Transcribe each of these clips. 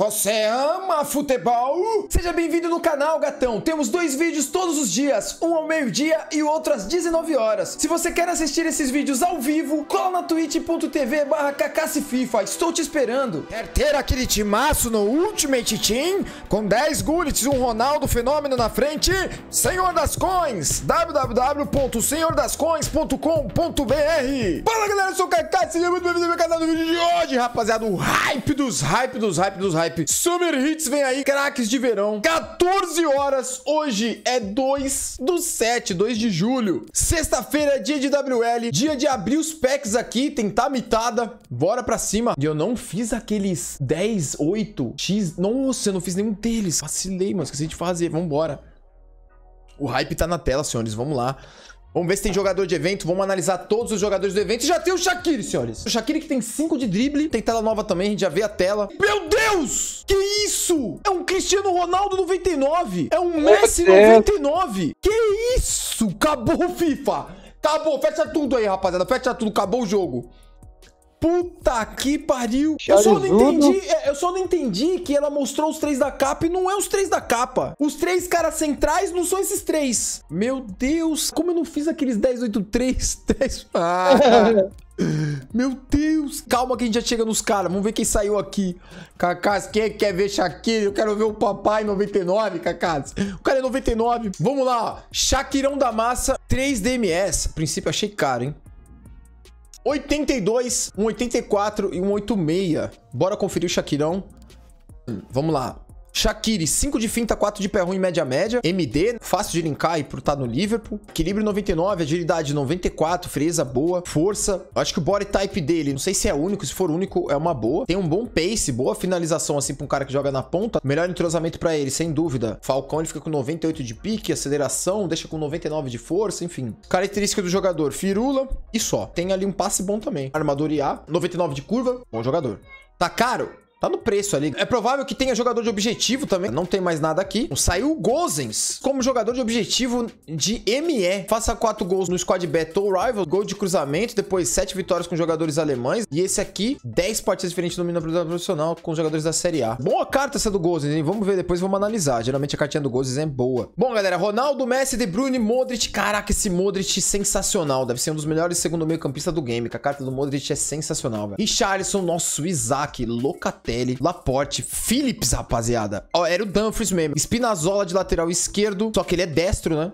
Você ama futebol? Seja bem-vindo no canal, gatão. Temos dois vídeos todos os dias, um ao meio-dia e o outro às 19 horas. Se você quer assistir esses vídeos ao vivo, cola na twitch.tv barra kkcfifa. Estou te esperando. Quer ter aquele timaço no Ultimate Team? Com 10 gullets, um Ronaldo Fenômeno na frente? Senhor das Coins, www.senhordascoins.com.br Fala, galera, eu sou o e seja muito bem-vindo ao meu canal do vídeo de hoje, rapaziada. O hype dos hype dos hype dos hype hype. Summer Hits vem aí, craques de verão. 14 horas, hoje é 2 do 7, 2 de julho. Sexta-feira, dia de WL, dia de abrir os packs aqui, tentar mitada. Bora pra cima. E eu não fiz aqueles 10, 8, X. Nossa, eu não fiz nenhum deles. Vacilei, mano, esqueci de fazer. Vambora. O hype tá na tela, senhores. Vamos lá. Vamos ver se tem jogador de evento. Vamos analisar todos os jogadores do evento. Já tem o Shaqiri, senhores. O Shaqiri que tem 5 de drible. Tem tela nova também, a gente já vê a tela. Meu Deus! Que isso? É um Cristiano Ronaldo 99. É um Messi 99. Que isso? Acabou o FIFA. Acabou. Fecha tudo aí, rapaziada. Fecha tudo. Acabou o jogo. Puta que pariu! Eu só não entendi, é, eu só não entendi que ela mostrou os três da capa e não é os três da capa. Os três caras centrais não são esses três. Meu Deus, como eu não fiz aqueles 10, 8, 3, 10... Ah, Meu Deus! Calma que a gente já chega nos caras. Vamos ver quem saiu aqui. Cacás, quem quer ver Shakira? Eu quero ver o papai 99, Cacás. O cara é 99. Vamos lá. Shakirão da Massa 3DMS. A princípio achei caro, hein? 82, um 84 e um 86. Bora conferir o Shaquirão. Hum, vamos lá. Shaqiri, 5 de finta, 4 de pé ruim, média média. MD, fácil de linkar e por estar no Liverpool. Equilíbrio 99, agilidade 94, freza boa, força. Acho que o body type dele, não sei se é único, se for único é uma boa. Tem um bom pace, boa finalização assim para um cara que joga na ponta. Melhor entrosamento para ele, sem dúvida. Falcão ele fica com 98 de pique, aceleração, deixa com 99 de força, enfim. Característica do jogador, firula e só. Tem ali um passe bom também. Armadura IA, 99 de curva, bom jogador. Tá caro? Tá no preço ali. É provável que tenha jogador de objetivo também. Não tem mais nada aqui. Saiu o Gozens como jogador de objetivo de ME. Faça 4 gols no squad Battle Rival. Gol de cruzamento. Depois 7 vitórias com jogadores alemães. E esse aqui, 10 partidas diferentes no Minas Profissional com jogadores da Série A. Boa carta essa do Gozens, hein? Vamos ver depois, vamos analisar. Geralmente a cartinha do Gozens é boa. Bom, galera, Ronaldo, Messi, De Bruyne, Modric. Caraca, esse Modric sensacional. Deve ser um dos melhores segundo meio-campista do game. Que a carta do Modric é sensacional, velho. Richarlison, nosso Isaac, Locatelli. Laporte, Phillips, rapaziada. Ó, era o Dumfries mesmo. Spinazzola de lateral esquerdo, só que ele é destro, né?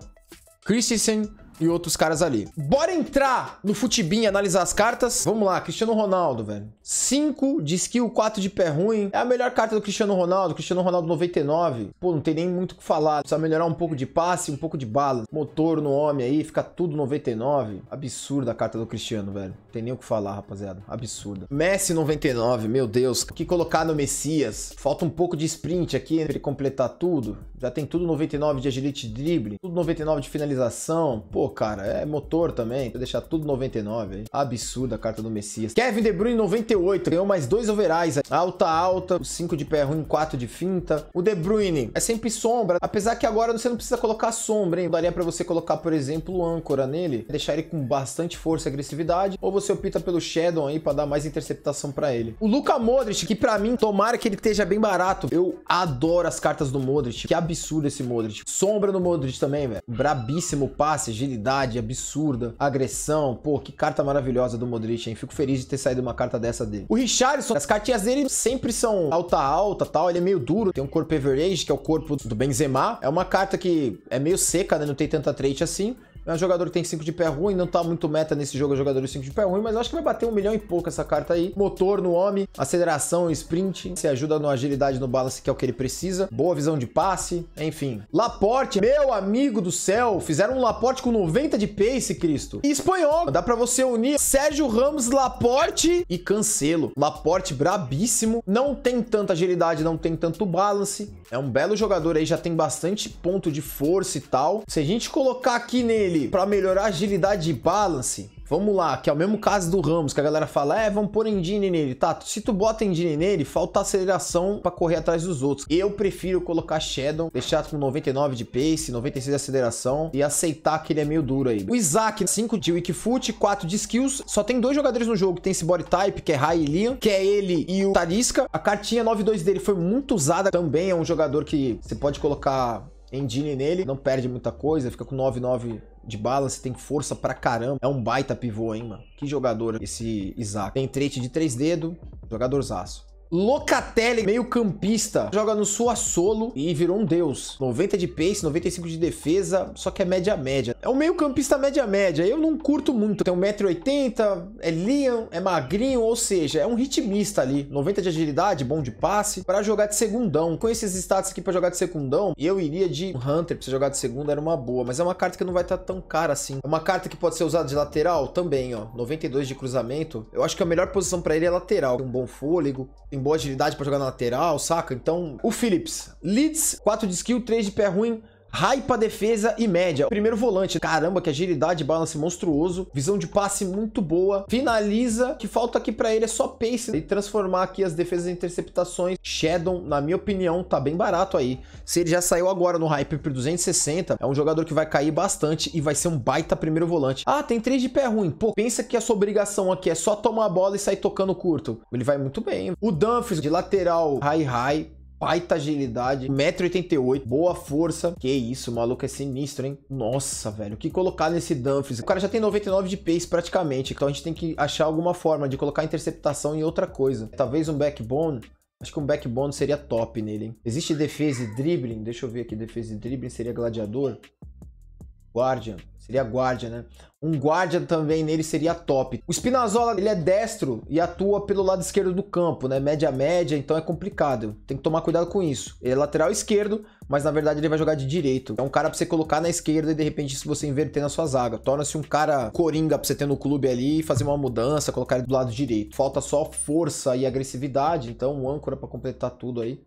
Christensen, e outros caras ali. Bora entrar no Futibin e analisar as cartas. Vamos lá, Cristiano Ronaldo, velho. 5 de skill, 4 de pé ruim. É a melhor carta do Cristiano Ronaldo. Cristiano Ronaldo 99. Pô, não tem nem muito o que falar. Precisa melhorar um pouco de passe, um pouco de bala. Motor no homem aí, fica tudo 99. Absurda a carta do Cristiano, velho. Não tem nem o que falar, rapaziada. Absurda. Messi 99, meu Deus. O que colocar no Messias? Falta um pouco de sprint aqui né, pra ele completar tudo já tem tudo 99 de agility dribble tudo 99 de finalização. Pô, cara, é motor também. Vou deixar tudo 99 aí. Absurda a carta do Messias. Kevin De Bruyne 98, ganhou mais dois overais. Aí. Alta, alta, 5 de pé ruim, 4 de finta. O De Bruyne é sempre sombra, apesar que agora você não precisa colocar sombra, hein? Daria para você colocar, por exemplo, âncora nele, deixar ele com bastante força e agressividade, ou você opta pelo Shadow aí para dar mais interceptação para ele. O Luca Modric, que para mim, tomara que ele esteja bem barato. Eu adoro as cartas do Modric, que é absurdo esse Modric. Sombra no Modric também, velho. Brabíssimo passe, agilidade absurda, agressão. Pô, que carta maravilhosa do Modric, hein? Fico feliz de ter saído uma carta dessa dele. O Richardson, as cartinhas dele sempre são alta alta tal. Ele é meio duro. Tem um corpo average, que é o corpo do Benzema. É uma carta que é meio seca, né? Não tem tanta trait assim. É um jogador que tem 5 de pé ruim, não tá muito meta nesse jogo, é jogador de 5 de pé ruim, mas acho que vai bater um milhão e pouco essa carta aí. Motor no homem, aceleração, sprint, se ajuda no agilidade no balance, que é o que ele precisa. Boa visão de passe, enfim. Laporte, meu amigo do céu, fizeram um Laporte com 90 de pace, Cristo. E espanhol, dá pra você unir Sérgio Ramos, Laporte e Cancelo. Laporte brabíssimo, não tem tanta agilidade, não tem tanto balance. É um belo jogador aí, já tem bastante ponto de força e tal. Se a gente colocar aqui nele ele para melhorar agilidade e balance, vamos lá, que é o mesmo caso do Ramos, que a galera fala, é, vamos pôr engine nele. Tá, se tu bota engine nele, falta aceleração para correr atrás dos outros. Eu prefiro colocar Shadow, deixar com 99 de pace, 96 de aceleração e aceitar que ele é meio duro aí. O Isaac, 5 de weak foot, 4 de skills. Só tem dois jogadores no jogo que tem esse body type, que é Rai e que é ele e o Tarisca. A cartinha 9-2 dele foi muito usada também, é um jogador que você pode colocar engine nele, não perde muita coisa, fica com 9-9 de balance, tem força pra caramba. É um baita pivô, hein, mano. Que jogador esse Isaac. Tem trait de três dedos, jogadorzaço. Locatelli, meio campista, joga no Suassolo e virou um deus. 90 de pace, 95 de defesa, só que é média-média. É um meio campista média-média, eu não curto muito. Tem 1,80m, é Liam, é magrinho, ou seja, é um ritmista ali. 90 de agilidade, bom de passe, para jogar de segundão. Com esses status aqui para jogar de segundão, eu iria de Hunter pra jogar de segunda, era uma boa. Mas é uma carta que não vai estar tá tão cara assim. É uma carta que pode ser usada de lateral também, ó. 92 de cruzamento. Eu acho que é a melhor posição para ele é lateral. Tem um bom fôlego, tem tem boa agilidade para jogar na lateral, saca? Então, o Phillips, Leeds, 4 de skill, 3 de pé ruim, High para defesa e média. Primeiro volante, caramba, que agilidade, balance monstruoso, visão de passe muito boa, finaliza, O que falta aqui para ele é só pace e transformar aqui as defesas em interceptações. Shedon, na minha opinião, tá bem barato aí. Se ele já saiu agora no hype por 260, é um jogador que vai cair bastante e vai ser um baita primeiro volante. Ah, tem três de pé ruim. Pô, pensa que a sua obrigação aqui é só tomar a bola e sair tocando curto. Ele vai muito bem. O Dumfries de lateral, high high, baita agilidade, 1,88m, boa força. Que isso, o maluco é sinistro, hein? Nossa, velho, o que colocar nesse Dumfries? O cara já tem 99 de pace praticamente, então a gente tem que achar alguma forma de colocar interceptação em outra coisa. Talvez um backbone, Acho que um backbone seria top nele, hein? Existe defesa e dribbling? Deixa eu ver aqui, defesa e dribbling seria gladiador? Guardian. Seria guardia, né? Um Guardian também nele seria top. O Spinazzola, ele é destro e atua pelo lado esquerdo do campo, né? Média-média, então é complicado. Tem que tomar cuidado com isso. Ele é lateral esquerdo, mas na verdade ele vai jogar de direito. É um cara pra você colocar na esquerda e de repente se você inverter na sua zaga. Torna-se um cara coringa pra você ter no clube ali e fazer uma mudança, colocar ele do lado direito. Falta só força e agressividade, então um âncora para completar tudo aí.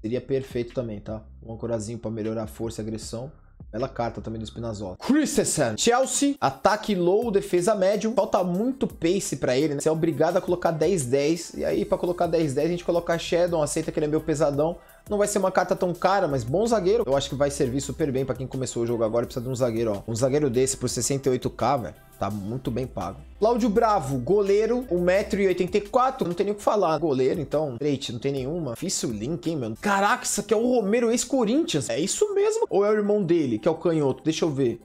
Seria perfeito também, tá? Um âncorazinho para melhorar a força e agressão. Bela carta também do Spinazzola. Christensen. Chelsea, ataque low, defesa médio. Falta muito pace para ele, né? Você é obrigado a colocar 10-10. E aí, para colocar 10-10, a gente coloca Shadow, aceita que ele é meio pesadão. Não vai ser uma carta tão cara, mas bom zagueiro. Eu acho que vai servir super bem para quem começou o jogo agora e precisa de um zagueiro, ó. Um zagueiro desse por 68k, velho tá muito bem pago. Cláudio Bravo, goleiro, 1,84m, não tem nem o que falar. Goleiro, então, leite, não tem nenhuma. Fiz o link, hein, mano. Caraca, isso aqui é o Romero ex-Corinthians. É isso mesmo? Ou é o irmão dele, que é o canhoto? Deixa eu ver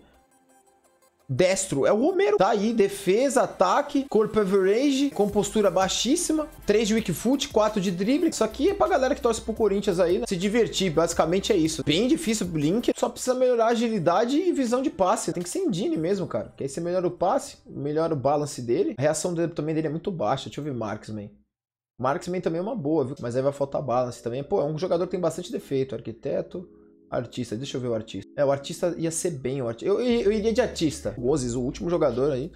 destro. É o Romero. Tá aí, defesa, ataque, corpo average, compostura baixíssima, 3 de weak foot, 4 de drible. Isso aqui é pra galera que torce pro Corinthians aí, né? Se divertir, basicamente é isso. Bem difícil o Blink, só precisa melhorar a agilidade e visão de passe. Tem que ser Indine mesmo, cara. Que aí você melhora o passe, melhora o balance dele. A reação dele, também dele é muito baixa. Deixa eu ver Marksman. Marksman também é uma boa, viu? Mas aí vai faltar balance também. Pô, é um jogador que tem bastante defeito. Arquiteto... Artista, deixa eu ver o artista. É, o artista ia ser bem o artista. Eu, eu, eu iria de artista. O Ozis, o último jogador aí.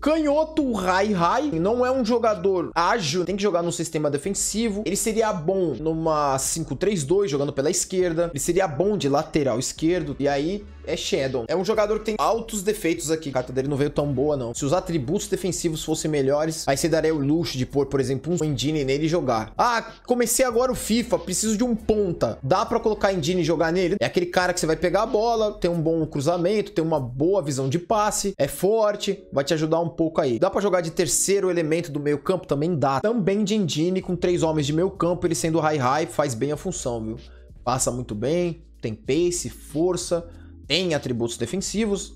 Canhoto Rai Rai não é um jogador ágil, tem que jogar num sistema defensivo. Ele seria bom numa 5-3-2, jogando pela esquerda. Ele seria bom de lateral esquerdo. E aí é Shadow. É um jogador que tem altos defeitos aqui. A carta dele não veio tão boa, não. Se os atributos defensivos fossem melhores, aí você daria o luxo de pôr, por exemplo, um Indine nele e jogar. Ah, comecei agora o FIFA, preciso de um ponta. Dá pra colocar Indine e jogar nele? É aquele cara que você vai pegar a bola, tem um bom cruzamento, tem uma boa visão de passe, é forte, vai te ajudar um pouco aí. Dá pra jogar de terceiro elemento do meio campo? Também dá. Também de Indine com três homens de meio campo, ele sendo high-high, faz bem a função, viu? Passa muito bem, tem pace, força tem atributos defensivos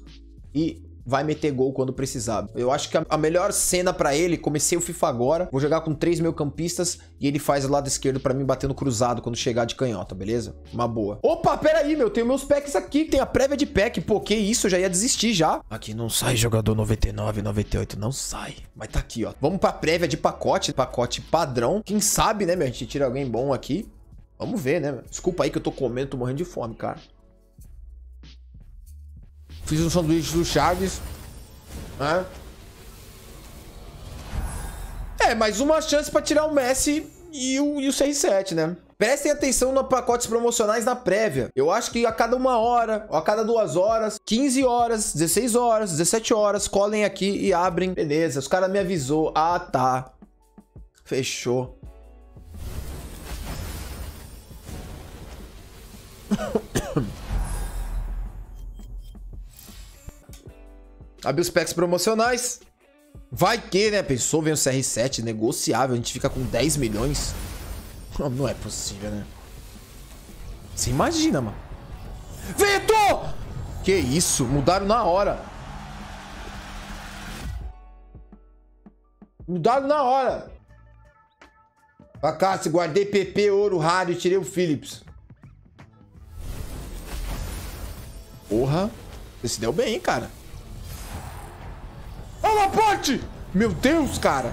e vai meter gol quando precisar. Eu acho que a melhor cena para ele, comecei o FIFA agora, vou jogar com três mil campistas e ele faz o lado esquerdo para mim batendo cruzado quando chegar de canhota, beleza? Uma boa. Opa, pera aí, meu, tem meus packs aqui, tem a prévia de pack, pô, que isso, eu já ia desistir já. Aqui não sai jogador 99, 98, não sai. Mas tá aqui, ó. Vamos pra prévia de pacote, pacote padrão. Quem sabe, né, meu, a gente tira alguém bom aqui. Vamos ver, né? Desculpa aí que eu tô comendo, tô morrendo de fome, cara. Fiz um sanduíche do Chaves. Né? É, mais uma chance para tirar o Messi e o, e o CR7, né? Prestem atenção nos pacotes promocionais na prévia. Eu acho que a cada uma hora, a cada duas horas, 15 horas, 16 horas, 17 horas, colhem aqui e abrem. Beleza, os caras me avisou. Ah, tá. Fechou. Abrir os packs promocionais. Vai que, né? Pensou, vem o CR7 negociável. A gente fica com 10 milhões. Não, não é possível, né? Você imagina, mano. Vitor! Que isso? Mudaram na hora. Mudaram na hora. Vacácio, guardei PP, ouro, rádio, tirei o Phillips. Porra. Você se deu bem, hein, cara. Olha ponte! Meu Deus, cara!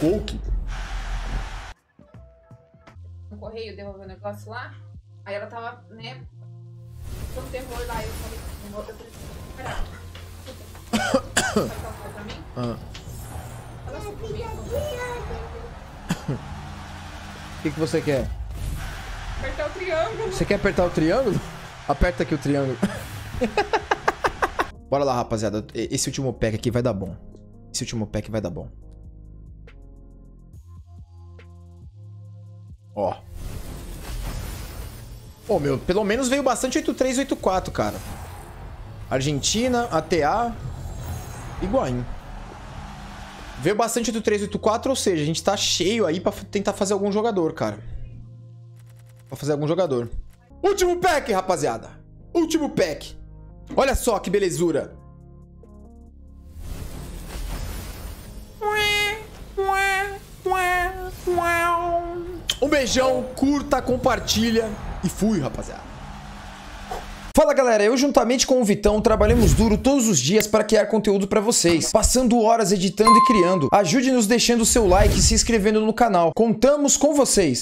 Coke. No correio, devolveu o negócio lá. Aí ela tava, né, com terror lá. Eu falei, eu falei, caralho. Sabe o que ela falou pra mim? Ah. O que, que você quer? Apertar o triângulo. Você quer apertar o triângulo? Aperta aqui o triângulo. Bora lá, rapaziada. Esse último pack aqui vai dar bom. Esse último pack vai dar bom. Ó. Pô, meu, pelo menos veio bastante 8384, cara. Argentina, ATA, Higuaín. Veio bastante 8384, ou seja, a gente tá cheio aí pra tentar fazer algum jogador, cara. Pra fazer algum jogador. Último pack, rapaziada. Último pack. Olha só que belezura. Um beijão, curta, compartilha e fui, rapaziada. Fala galera, eu juntamente com o Vitão trabalhamos duro todos os dias para criar conteúdo para vocês, passando horas editando e criando. Ajude-nos deixando o seu like e se inscrevendo no canal. Contamos com vocês!